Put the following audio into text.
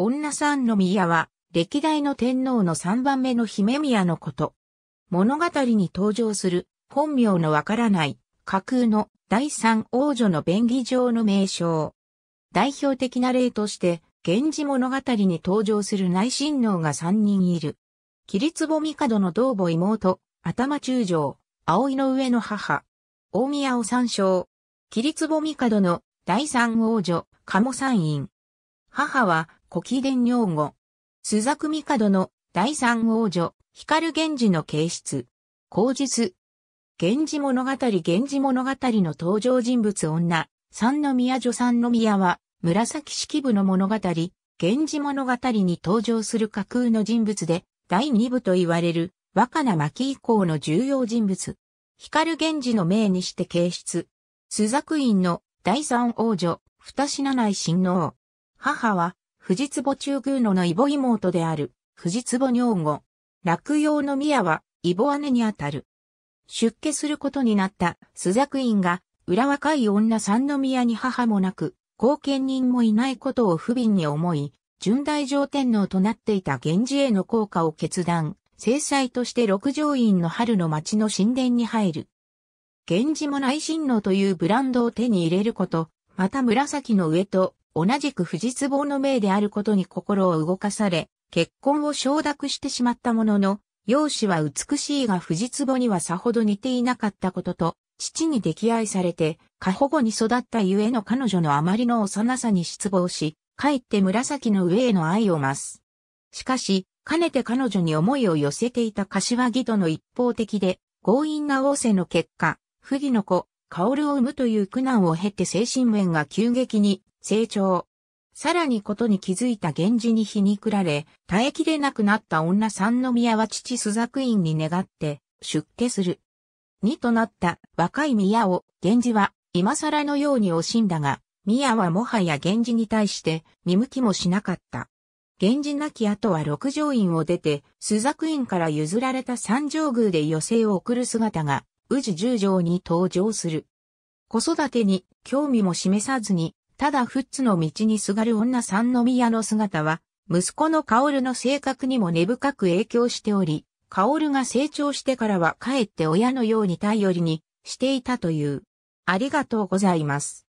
女三宮は、歴代の天皇の三番目の姫宮のこと。物語に登場する、本名のわからない、架空の第三王女の便宜上の名称。代表的な例として、源氏物語に登場する内親王が三人いる。桐壺帝の同母妹、頭中将、葵の上の母、大宮を参照。桐壺帝の第三王女、鴨山院、母は古希伝女語。朱雀帝の第三王女、光源氏の形質。口述。源氏物語源氏物語の登場人物女、三宮女三宮は、紫式部の物語、源氏物語に登場する架空の人物で、第二部と言われる、若菜巻以降の重要人物。光源氏の命にして形質。朱雀院の第三王女、二品内親王。母は、藤壺中宮野の異母妹である、藤壺女吾。落葉の宮は、異母姉にあたる。出家することになった、須作院が、裏若い女三宮に母もなく、後見人もいないことを不憫に思い、純大上天皇となっていた源氏への効果を決断、制裁として六条院の春の町の神殿に入る。源氏も内親王というブランドを手に入れること、また紫の上と同じく富士壺の命であることに心を動かされ、結婚を承諾してしまったものの、容姿は美しいが富士壺にはさほど似ていなかったことと、父に溺愛されて、過保護に育ったゆえの彼女のあまりの幼さに失望し、かえって紫の上への愛を増す。しかし、かねて彼女に思いを寄せていた柏木との一方的で、強引な王政の結果、不義の子、薫を生むという苦難を経て精神面が急激に成長。さらにことに気づいた源氏に皮肉られ、耐えきれなくなった女三宮は父クイ院に願って出家する。二となった若い宮を源氏は今更のように惜しんだが、宮はもはや源氏に対して見向きもしなかった。源氏なき後は六条院を出て、クイ院から譲られた三条宮で余生を送る姿が宇治十条に登場する。子育てに興味も示さずに、ただ富津の道にすがる女三宮の姿は、息子の薫の性格にも根深く影響しており、薫が成長してからはかえって親のように頼りにしていたという。ありがとうございます。